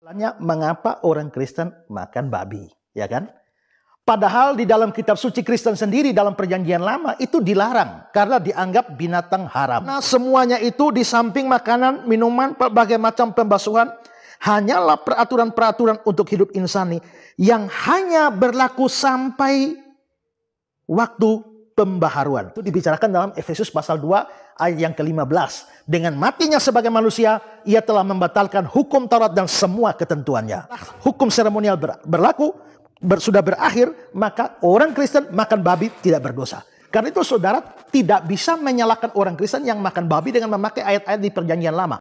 Tanya mengapa orang Kristen makan babi, ya kan? Padahal di dalam kitab suci Kristen sendiri dalam perjanjian lama itu dilarang karena dianggap binatang haram. Nah semuanya itu di samping makanan, minuman, berbagai macam pembasuhan. Hanyalah peraturan-peraturan untuk hidup insani yang hanya berlaku sampai waktu pembaharuan. Itu dibicarakan dalam Efesus pasal 2 ayat yang ke-15. Dengan matinya sebagai manusia, ia telah membatalkan hukum Taurat dan semua ketentuannya. Hukum seremonial berlaku, ber, sudah berakhir, maka orang Kristen makan babi tidak berdosa. Karena itu saudara tidak bisa menyalahkan orang Kristen yang makan babi dengan memakai ayat-ayat di perjanjian lama.